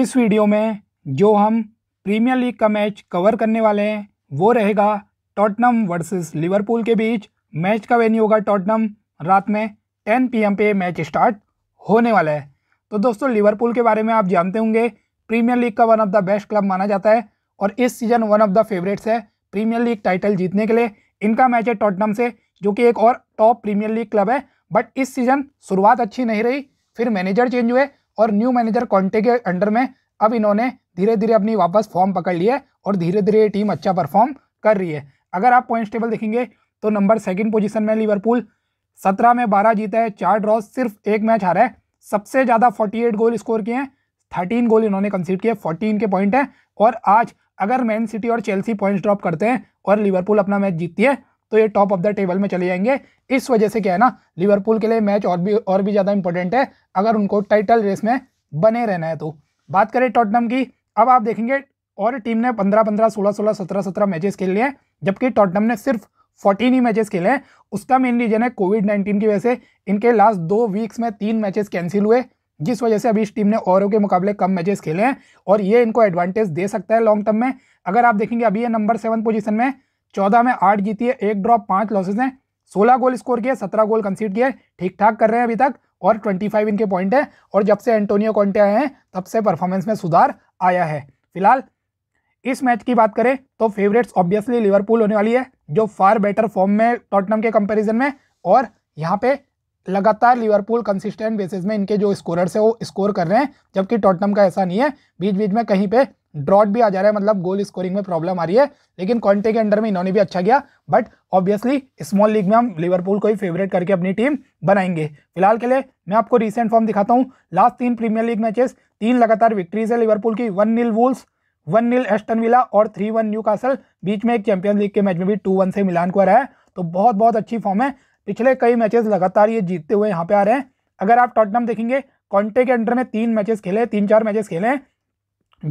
इस वीडियो में जो हम प्रीमियर लीग का मैच कवर करने वाले हैं वो रहेगा टॉटनम वर्सेस लिवरपूल के बीच मैच का वेन्यू होगा टॉटनम रात में टेन पी पे मैच स्टार्ट होने वाला है तो दोस्तों लिवरपूल के बारे में आप जानते होंगे प्रीमियर लीग का one of the best club माना जाता है और इस season one of the favourites है प्रीमियर लीग टाइटल जीतने के लिए इनका मैच है टॉटनम से जो कि एक और टॉप प्रीमियर लीग क्लब है बट इस सीज़न शुरुआत अच्छी नहीं रही फिर मैनेजर चेंज हुए और न्यू मैनेजर कॉन्टे के अंडर में अब इन्होंने धीरे धीरे अपनी वापस फॉर्म पकड़ लिया और धीरे धीरे ये टीम अच्छा परफॉर्म कर रही है अगर आप पॉइंट्स टेबल देखेंगे तो नंबर सेकंड पोजीशन में लिवरपूल सत्रह में बारह जीता है चार ड्रॉ सिर्फ एक मैच हारा है सबसे ज़्यादा फोर्टी गोल स्कोर किए हैं थर्टीन गोल इन्होंने कंसीड किए फोर्टीन के पॉइंट हैं और आज अगर मैन सिटी और चेल्सी पॉइंट्स ड्रॉप करते हैं और लिवरपूल अपना मैच जीतती है तो ये टॉप ऑफ द टेबल में चले जाएंगे इस वजह से क्या है ना लिवरपूल के लिए मैच और भी और भी ज़्यादा इंपॉर्टेंट है अगर उनको टाइटल रेस में बने रहना है तो बात करें टॉटनम की अब आप देखेंगे और टीम ने पंद्रह पंद्रह सोलह सोलह सत्रह सत्रह मैचेस खेल लिए जबकि टॉटनम ने सिर्फ फोर्टीन ही मैचेस खेले हैं उसका मेन रीजन है कोविड नाइन्टीन की वजह से इनके लास्ट दो वीक्स में तीन मैचेस कैंसिल हुए जिस वजह से अभी इस टीम ने औरों के मुकाबले कम मैचेस खेले हैं और ये इनको एडवांटेज दे सकता है लॉन्ग टर्म में अगर आप देखेंगे अभी ये नंबर सेवन पोजीशन में चौदह में आठ जीती है एक ड्रॉप पांच लॉसेज हैं सोलह गोल स्कोर किए सत्रह गोल कंसीड किए ठीक ठाक कर रहे हैं अभी तक और ट्वेंटी फाइव इनके पॉइंट है और जब से एंटोनियो कॉन्टे आए हैं तब से परफॉर्मेंस में सुधार आया है फिलहाल इस मैच की बात करें तो फेवरेट्स ऑब्वियसली लिवरपूल होने वाली है जो फार बेटर फॉर्म में टॉटनम के कंपैरिजन में और यहाँ पे लगातार लिवरपूल कंसिस्टेंट बेसिस में इनके जो स्कोरर्स है वो स्कोर कर रहे हैं जबकि टोटनम का ऐसा नहीं है बीच बीच में कहीं पे ड्रॉट भी आ जा रहा है मतलब गोल स्कोरिंग में प्रॉब्लम आ रही है लेकिन कॉन्टे के अंडर में इन्होंने भी अच्छा किया बट ऑब्वियसली स्मॉल लीग में हम लिवरपूल को ही फेवरेट करके अपनी टीम बनाएंगे फिलहाल के लिए मैं आपको रिसेंट फॉर्म दिखाता हूँ लास्ट तीन प्रीमियर लीग मैचेस तीन लगातार विक्ट्रीज है लिवरपूल की one nil Wolves one nil Aston Villa और थ्री वन न्यू कासल बीच में एक चैंपियंस लीग के मैच में भी टू वन से मिलान को रहा है तो बहुत बहुत अच्छी फॉर्म है पिछले कई मैचेस लगातार ये जीतते हुए यहाँ पे आ रहे हैं अगर आप टॉटनम देखेंगे कॉन्टे के अंडर में तीन मैचेस खेले तीन चार मैचेस खेले हैं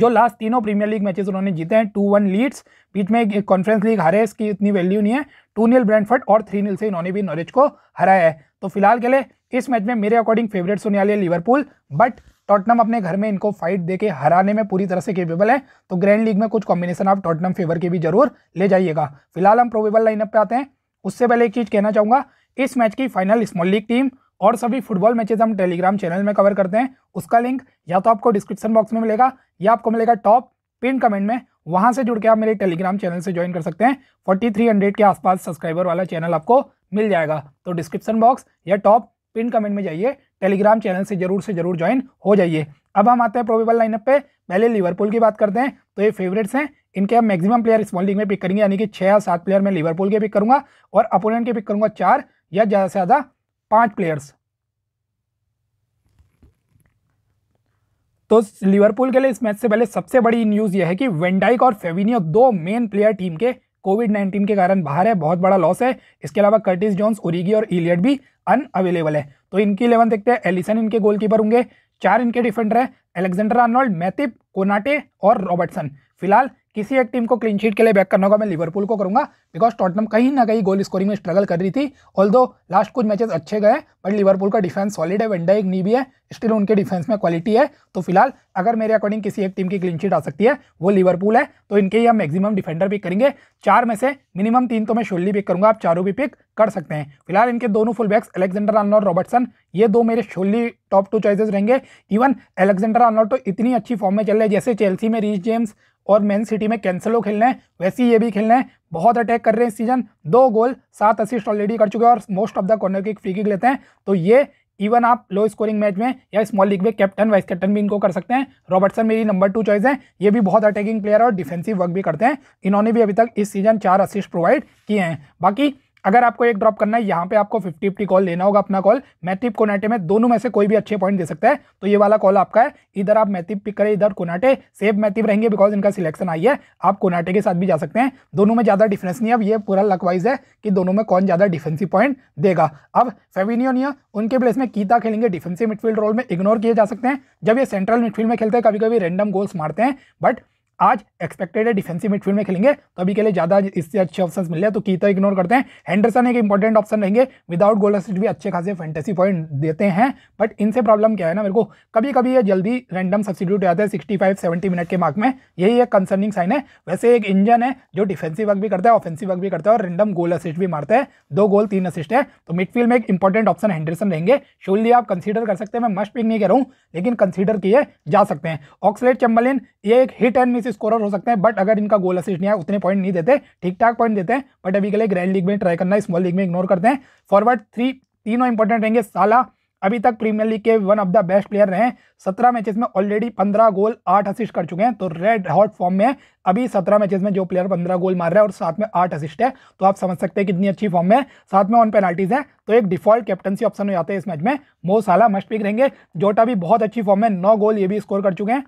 जो लास्ट तीनों प्रीमियर लीग मैचेस उन्होंने जीते हैं टू वन लीड्स बीच में कॉन्फ्रेंस लीग हारे इसकी इतनी वैल्यू नहीं है टू नील ब्रैंडफर्ड और थ्री नील से इन्होंने भी नॉलेज को हराया है तो फिलहाल के लिए इस मैच में मेरे अकॉर्डिंग फेवरेट्स होने वाले लिवरपूल बट टॉटनम अपने घर में इनको फाइट देके हराने में पूरी तरह से केपेबल है तो ग्रैंड लीग में कुछ कॉम्बिनेशन आप टॉटनम फेवर के भी जरूर ले जाइएगा फिलहाल हम प्रोबेबल लाइनअप पे आते हैं उससे पहले एक चीज़ कहना चाहूँगा इस मैच की फाइनल स्मॉल लीग टीम और सभी फुटबॉल मैचेस हम टेलीग्राम चैनल में कवर करते हैं उसका लिंक या तो आपको डिस्क्रिप्शन बॉक्स में मिलेगा या आपको मिलेगा टॉप पिन कमेंट में वहां से जुड़ के आप मेरे टेलीग्राम चैनल से ज्वाइन कर सकते हैं हंड्रेड के आसपास सब्सक्राइबर वाला चैनल आपको मिल जाएगा तो डिस्क्रिप्शन बॉक्स या टॉप पिन कमेंट में जाइए टेलीग्राम चैनल से जरूर से जरूर ज्वाइन हो जाइए अब हम आते हैं प्रोबेबल लाइनअप पे पहले लिवरपूल की बात करते हैं तो ये फेवरेट्स हैं इनके हम मैक्सिमम प्लेयर स्मॉल लीग में पिक करेंगे यानी कि छः या सात प्लेयर मैं लिवरपूल के पिक करूंगा और अपोनेंट के पिक करूंगा चार या ज़्यादा से ज़्यादा पांच प्लेयर्स तो लिवरपूल के लिए इस मैच से पहले सबसे बड़ी न्यूज़ यह है कि वेंडाइक और फेविनियो दो मेन प्लेयर टीम के कोविड नाइनटीन के कारण बाहर है बहुत बड़ा लॉस है इसके अलावा कर्टिस जॉन्स ओरिगी और इलियट भी अन अवेलेबल है तो इनकी इलेवन देखते हैं एलिसन इनके गोलकीपर होंगे चार इनके डिफेंडर हैं एलेक्जेंडर आर्नोल्ड मैथिप कोनाटे और रॉबर्टसन फिलहाल किसी एक टीम को क्लीन शीट के लिए बैक करना होगा मैं लिवरपूल को करूंगा बिकॉज टॉटनम कहीं ना कहीं गोल स्कोरिंग में स्ट्रगल कर रही थी ऑल दो लास्ट कुछ मैचेस अच्छे गए बट लिवरपूल का डिफेंस सॉलिड है वेंडा एक नी भी है स्टिल उनके डिफेंस में क्वालिटी है तो फिलहाल अगर मेरे अकॉर्डिंग किसी एक टीम की क्लीन शीट आ सकती है वो लिवरपूल है तो इनके ही हम मैक्सिमम डिफेंडर पिक करेंगे चार में से मिनिमम तीन तो मैं शोली पिक करूंगा आप चारों भी पिक कर सकते हैं फिलहाल इनके दोनों फुल बैक्स एलेक्जेंडर आर्नोल और रॉबर्टसन ये दो मेरे शोली टॉप टू चॉइसेस रहेंगे इवन एलेक्जेंडर आर्नोल तो इतनी अच्छी फॉर्म में चल रहे हैं जैसे चेल्सी में रीच जेम्स और मैन सिटी में कैंसलो खेलना है वैसे ही ये भी खेलना है बहुत अटैक कर रहे हैं इस सीजन दो गोल सात असिस्ट ऑलरेडी कर चुके हैं और most of the corner kick free kick लेते हैं तो ये इवन आप लो स्कोरिंग मैच में या स्मॉल लीग में कैप्टन वाइस कैप्टन भी इनको कर सकते हैं रॉबर्टसन मेरी नंबर टू चॉइस है ये भी बहुत अटैकिंग प्लेयर और डिफेंसिव वर्क भी करते हैं इन्होंने भी अभी तक इस सीजन चार असिस्ट प्रोवाइड किए हैं बाकी अगर आपको एक ड्रॉप करना है यहाँ पे आपको फिफ्टी फिफ्टी कॉल लेना होगा अपना कॉल मैथिप कोनाटे में दोनों में से कोई भी अच्छे पॉइंट दे सकता है तो ये वाला कॉल आपका है इधर आप मैथिप पिक करें इधर कोनाटे सेफ मैथिप रहेंगे बिकॉज इनका सिलेक्शन आई है आप कोनाटे के साथ भी जा सकते हैं दोनों में ज़्यादा डिफरेंस नहीं अब ये पूरा लकवाइज है कि दोनों में कौन ज़्यादा डिफेंसिव पॉइंट देगा अब फेविनियोनिया उनके प्लेस में कीता खेलेंगे डिफेंसिव मिडफील्ड रोल में इग्नोर किए जा सकते हैं जब ये सेंट्रल मिडफील्ड में खेलते हैं कभी कभी रेंडम गोल्स मारते हैं बट आज एक्सपेक्टेड है डिफेंसिव मिडफील्ड में खेलेंगे तो अभी के लिए ज़्यादा इससे अच्छे ऑप्शन मिले तो की तो इग्नोर करते हैं हैंडरसन एक इंपॉर्टेंट ऑप्शन रहेंगे विदाउट गोल असिस्ट भी अच्छे खासे फैंटेसी पॉइंट देते हैं बट इनसे प्रॉब्लम क्या है ना मेरे को कभी कभी ये जल्दी रैंडम सब्सिट्यूट आता है सिक्सटी फाइव सेवेंटी मिनट के मार्क में यही एक कंसर्निंग साइन है वैसे एक इंजन है जो डिफेंसिव वर्क भी करता है ऑफेंसिव वर्क भी करता है और रैंडम गोल असिस्ट भी मारता है दो गोल तीन असिस्ट है तो मिडफील्ड में एक इंपॉर्टेंट ऑप्शन हैंडरसन रहेंगे शोली आप कंसिडर कर सकते हैं मैं मस्ट पिक नहीं कह रहा हूँ लेकिन कंसिडर किए जा सकते हैं ऑक्सलेट चम्बलिन ये एक हिट एंड मिस स्कोरर हो सकते हैं बट अगर इनका गोल असिस्ट नहीं आया उतने पॉइंट नहीं देते ठीक ठाक पॉइंट देते हैं बट अभी के लिए ग्रैंड लीग में ट्राई करना है स्मॉल लीग में इग्नोर करते हैं फॉरवर्ड थ्री तीनों इंपॉर्टेंट रहेंगे साला अभी तक प्रीमियर लीग के one of the best player रहे हैं सत्रह मैचेस में ऑलरेडी पंद्रह गोल आठ असिस्ट कर चुके हैं तो रेड हॉट फॉर्म में है अभी सत्रह मैचेस में जो प्लेयर पंद्रह गोल मार रहा है और साथ में आठ असिस्ट है तो आप समझ सकते हैं कितनी अच्छी फॉर्म में साथ में ऑन पेनाल्टीज है तो एक डिफॉल्ट कैप्टनसी ऑप्शन हो जाते हैं इस मैच में मो साला मस्ट पिक रहेंगे जोटा भी बहुत अच्छी फॉर्म में नौ गोल ये भी स्कोर कर चुके हैं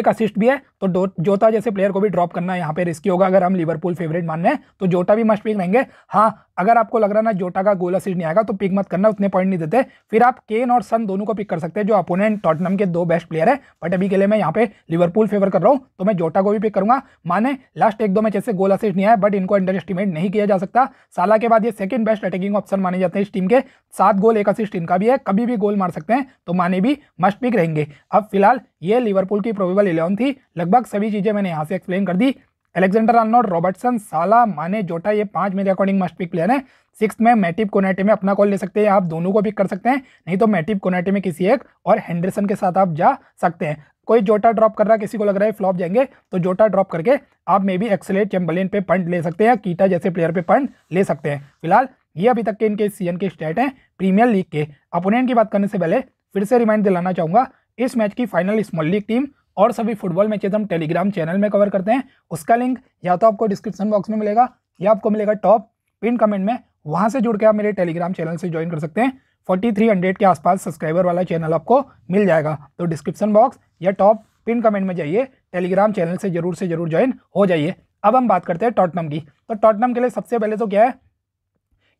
एक असिस्ट भी है तो जोता जैसे प्लेयर को भी ड्रॉप करना यहाँ पे रिस्की होगा अगर हम लिवरपूल फेवरेट मान रहे हैं तो जोटा भी मस्ट पिक रहेंगे हाँ अगर आपको लग रहा ना जोटा का गोल असिड नहीं आएगा तो पिक मत करना उतने पॉइंट नहीं देते फिर आप केन और सन दोनों को पिक कर सकते हैं जो अपोनेंट टॉटनम के दो बेस्ट प्लेयर है बट अभी के लिए मैं यहाँ पे लिवरपूल फेवर कर रहा हूँ तो मैं जोटा को भी पिक करूंगा माने लास्ट एक दो मैच ऐसे गोल असिस्ट नहीं आया बट इनको अंडर एस्टिमेट नहीं किया जा सकता साला के बाद ये सेकंड बेस्ट अटैकिंग ऑप्शन माने जाते हैं इस टीम के सात गोल एक असिस्ट इनका भी है कभी भी गोल मार सकते हैं तो माने भी मस्ट पिक रहेंगे अब फिलहाल ये लिवरपूल की प्रोबेबल इलेवन थी लगभग लगभग सभी चीज़ें मैंने यहाँ से एक्सप्लेन कर दी एलेक्जेंडर आर्नोड रॉबर्टसन साला माने जोटा ये पांच मेरे अकॉर्डिंग मस्ट पिक प्लेयर है सिक्स में मैटिप कोनाटे में अपना कॉल ले सकते हैं आप दोनों को पिक कर सकते हैं नहीं तो मैटिप कोनाटे में किसी एक और हैंडरसन के साथ आप जा सकते हैं कोई जोटा ड्रॉप कर रहा है किसी को लग रहा है फ्लॉप जाएंगे तो जोटा ड्रॉप करके आप मे बी एक्सलेट चैम्बलिन पे पंट ले सकते हैं कीटा जैसे प्लेयर पे पंट ले सकते हैं फिलहाल ये अभी तक के इनके सीजन के स्टेट हैं प्रीमियर लीग के अपोनेंट की बात करने से पहले फिर से रिमाइंड दिलाना चाहूँगा इस मैच की फाइनल स्मॉल लीग टीम और सभी फुटबॉल मैचेज हम टेलीग्राम चैनल में कवर करते हैं उसका लिंक या तो आपको डिस्क्रिप्शन बॉक्स में मिलेगा या आपको मिलेगा टॉप पिन कमेंट में वहाँ से जुड़ के आप मेरे टेलीग्राम चैनल से ज्वाइन कर सकते हैं हंड्रेड के आसपास सब्सक्राइबर वाला चैनल आपको मिल जाएगा तो डिस्क्रिप्शन बॉक्स या टॉप पिन कमेंट में जाइए टेलीग्राम चैनल से जरूर से जरूर ज्वाइन हो जाइए अब हम बात करते हैं टॉटनम की तो टॉटनम के लिए सबसे पहले तो क्या है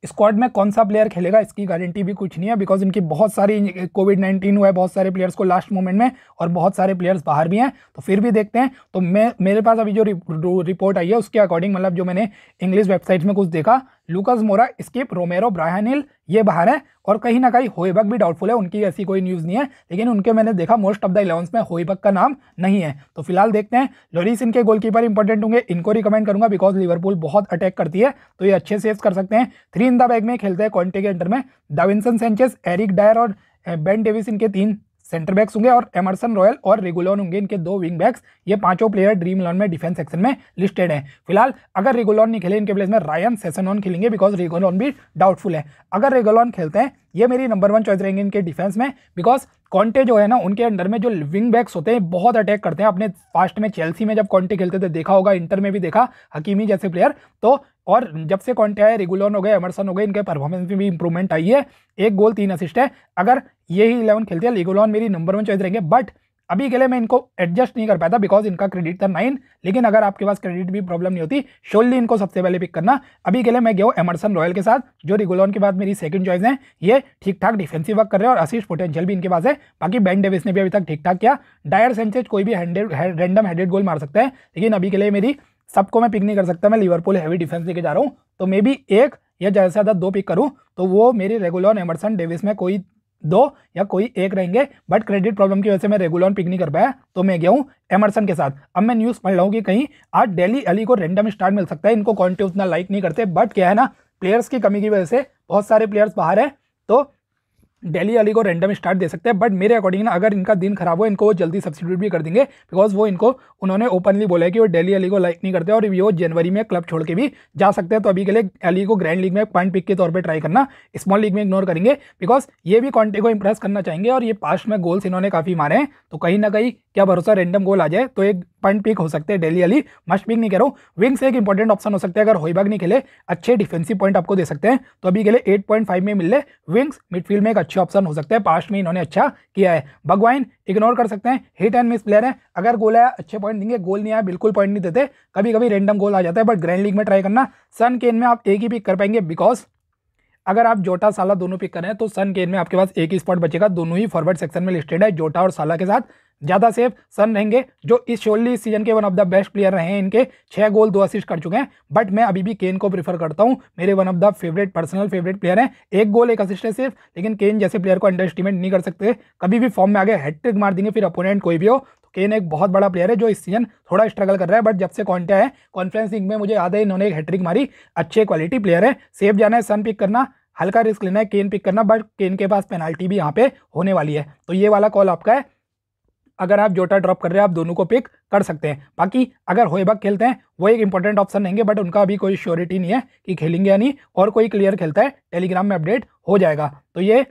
स्क्वाड में कौन सा प्लेयर खेलेगा इसकी गारंटी भी कुछ नहीं है बिकॉज इनकी बहुत सारी कोविड नाइन्टीन हुआ है बहुत सारे प्लेयर्स को लास्ट मोमेंट में और बहुत सारे प्लेयर्स बाहर भी हैं तो फिर भी देखते हैं तो मैं मेरे पास अभी जो रिपोर्ट आई है उसके अकॉर्डिंग मतलब जो मैंने इंग्लिश वेबसाइट्स में कुछ देखा लुकस मोरा स्किप रोमेरो ब्राहनिल ये बाहर हैं और कहीं ना कहीं होईबक भी डाउटफुल है उनकी ऐसी कोई न्यूज़ नहीं है लेकिन उनके मैंने देखा मोस्ट ऑफ द इलेवंस में होईबक का नाम नहीं है तो फिलहाल देखते हैं लोरिस इनके गोलकीपर इंपॉर्टेंट होंगे इनको रिकमेंड करूंगा बिकॉज लिवरपूल बहुत अटैक करती है तो ये अच्छे सेव्स कर सकते हैं थ्री इन द बैग में खेलते हैं कॉन्टे के अंडर में डाविनसन सेंचेस एरिक डायर और बेन eh, डेविस इनके तीन सेंटर बैक्स होंगे और एमरसन रॉयल और रेगुलॉन होंगे इनके दो विंग बैक्स ये पांचों प्लेयर ड्रीम इलेवन में डिफेंस सेक्शन में लिस्टेड हैं फिलहाल अगर रेगुलॉन नहीं खेले इनके प्लेस में रायन सेसनॉन खेलेंगे बिकॉज रेगुलॉन भी डाउटफुल है अगर रेगुलॉन खेलते हैं ये मेरी नंबर वन चॉइस रहेंगे इनके डिफेंस में बिकॉज कॉन्टे जो है ना उनके अंडर में जो विंग बैक्स होते हैं बहुत अटैक करते हैं अपने फास्ट में चेल्सी में जब कॉन्टे खेलते थे देखा होगा इंटर में भी देखा हकीमी जैसे प्लेयर तो और जब से कॉन्टे आए रेगुलर हो गए एमरसन हो गए इनके परफॉर्मेंस में भी इंप्रूवमेंट आई है एक गोल तीन असिस्ट है अगर यही इलेवन खेलते हैं रेगुलर मेरी नंबर वन चॉइस रहेंगे बट अभी के लिए मैं इनको एडजस्ट नहीं कर पाया था बिकॉज इनका क्रेडिट था नाइन लेकिन अगर आपके पास क्रेडिट भी प्रॉब्लम नहीं होती शोली इनको सबसे पहले पिक करना अभी के लिए मैं गया एमरसन रॉयल के साथ जो रिगुलॉन के बाद मेरी सेकंड चॉइस है ये ठीक ठाक डिफेंसिव वर्क कर रहे हैं और असिस्ट पोटेंशियल भी इनके पास है बाकी बैन डेविस ने भी अभी तक ठीक ठाक किया डायर सेंसेज कोई भी रेंडम हेडेड गोल मार सकता है लेकिन अभी के लिए मेरी सबको मैं पिक नहीं कर सकता मैं लिवरपूल हैवी डिफेंस लेके जा रहा हूँ तो मे बी एक या ज़्यादा से ज़्यादा दो पिक करूँ तो वो मेरी रेगुलर एमरसन डेविस में कोई दो या कोई एक रहेंगे बट क्रेडिट प्रॉब्लम की वजह से मैं रेगुलर पिक नहीं कर पाया तो मैं गया हूँ एमरसन के साथ अब मैं न्यूज़ पढ़ रहा हूँ कि कहीं आज डेली अली को रेंडम स्टार्ट मिल सकता है इनको क्वान्टी उतना लाइक नहीं करते बट क्या है ना प्लेयर्स की कमी की वजह से बहुत सारे प्लेयर्स बाहर हैं तो डेली अली को रैंडम स्टार्ट दे सकते हैं बट मेरे अकॉर्डिंग ना अगर इनका दिन खराब हो इनको जल्दी सब्सिट्यूट भी कर देंगे बिकॉज वो इनको उन्होंने ओपनली बोला है कि वो डेली अली को लाइक नहीं करते और वो जनवरी में क्लब छोड़ के भी जा सकते हैं तो अभी के लिए अली को ग्रैंड लीग में पॉइंट पिक के तौर पर ट्राई करना स्मॉल लीग में इग्नोर करेंगे बिकॉज ये भी कॉन्टे को इम्प्रेस करना चाहेंगे और ये पास्ट में गोल्स इन्होंने काफ़ी मारे हैं तो कहीं ना कहीं क्या भरोसा रैंडम गोल आ जाए तो एक पॉइंट पिक हो सकते हैं डेली अली मस्ट पिक नहीं करो विंग्स एक इंपॉर्टेंट ऑप्शन हो सकता है अगर होईबाग नहीं खेले अच्छे डिफेंसिव पॉइंट आपको दे सकते हैं तो अभी के लिए एट पॉइंट फाइव में मिल रहे विंग्स मिडफील्ड में एक अच्छा अच्छे ऑप्शन हो सकते हैं पास्ट में इन्होंने अच्छा किया है भगवान इग्नोर कर सकते हैं हिट एंड मिस प्लेयर है अगर गोल आया अच्छे पॉइंट देंगे गोल नहीं आया बिल्कुल पॉइंट नहीं देते कभी कभी रेंडम गोल आ जाता है बट ग्रैंड लीग में ट्राई करना सन केन में आप एक ही पिक कर पाएंगे बिकॉज अगर आप जोटा साला दोनों पिक करें तो सन केन में आपके पास एक ही स्पॉट बचेगा दोनों ही फॉरवर्ड सेक्शन में लिस्टेड है जोटा और साला के साथ ज़्यादा सेफ सन रहेंगे जो इस शोली सीजन के one of the best player रहे हैं इनके छः गोल दो असिस्ट कर चुके हैं बट मैं अभी भी केन को प्रीफर करता हूँ मेरे one of the favourite personal favourite player हैं एक गोल एक असिस्ट है सिर्फ लेकिन केन जैसे प्लेयर को अंडर एस्टिमेट नहीं कर सकते कभी भी फॉर्म में आगे हैट्रिक मार देंगे फिर अपोनेंट कोई भी हो तो केन एक बहुत बड़ा प्लेयर है जो इस सीजन थोड़ा स्ट्रगल कर रहा है बट जब से कॉन्टे है कॉन्फ्रेंस में मुझे याद है इन्होंने एक हैट्रिक मारी अच्छे क्वालिटी प्लेयर है सेफ जाना है सन पिक करना हल्का रिस्क लेना है केन पिक करना बट केन के पास पेनाल्टी भी यहाँ पे होने वाली है तो ये वाला कॉल आपका है अगर आप जोटा ड्रॉप कर रहे हैं आप दोनों को पिक कर सकते हैं बाकी अगर होएबक खेलते हैं वो एक इंपॉर्टेंट ऑप्शन रहेंगे बट उनका अभी कोई श्योरिटी नहीं है कि खेलेंगे या नहीं और कोई क्लियर खेलता है टेलीग्राम में अपडेट हो जाएगा तो ये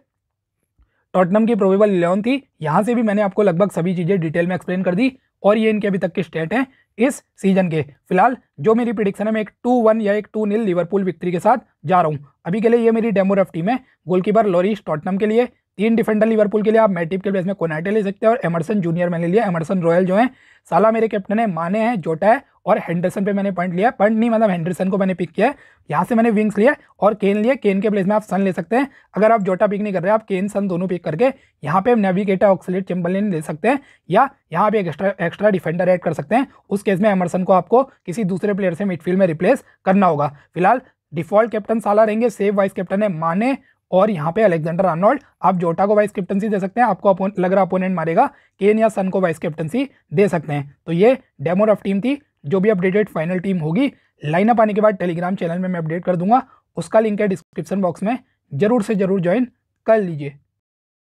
टॉटनम की प्रोबेबल इलेवन थी यहाँ से भी मैंने आपको लगभग सभी चीज़ें डिटेल में एक्सप्लेन कर दी और ये इनके अभी तक के स्टेट हैं इस सीजन के फिलहाल जो मेरी प्रिडिक्शन है मैं एक टू वन या एक टू नील लिवरपूल विक्ट्री के साथ जा रहा हूँ अभी के लिए ये मेरी डेमो टीम है गोलकीपर लॉरिस टॉटनम के लिए तीन डिफेंडर लिवरपूल के लिए आप मैटिप के प्लेस में कोनाटे ले सकते हैं और एमरसन जूनियर मैंने लिया एमरसन रॉयल जो है साला मेरे कैप्टन है माने हैं जोटा है और हैंडरसन पे मैंने पॉइंट लिया पॉइंट नहीं मतलब हैंडरसन को मैंने पिक किया है यहाँ से मैंने विंग्स लिया और केन लिया केन के प्लेस में आप सन ले सकते हैं अगर आप जोटा पिक नहीं कर रहे आप केन सन दोनों पिक करके यहाँ पे नेविगेटर ऑक्सीट चेम्बलिन ले सकते हैं या यहाँ पे एक्स्ट्रा एक्स्ट्रा डिफेंडर एड कर सकते हैं उस केस में एमरसन को आपको किसी दूसरे प्लेयर से मिडफील्ड में रिप्लेस करना होगा फिलहाल डिफॉल्ट कैप्टन साला रहेंगे सेव वाइस कैप्टन है माने और यहाँ पे अलेक्जेंडर आर्नोल्ड आप जोटा को वाइस कैप्टनसी दे सकते हैं आपको लग रहा अपोनेंट मारेगा केन या सन को वाइस कैप्टनसी दे सकते हैं तो ये डेमो रफ टीम थी जो भी अपडेटेड फाइनल टीम होगी लाइनअप आने के बाद टेलीग्राम चैनल में मैं अपडेट कर दूंगा उसका लिंक है डिस्क्रिप्शन बॉक्स में जरूर से जरूर ज्वाइन कर लीजिए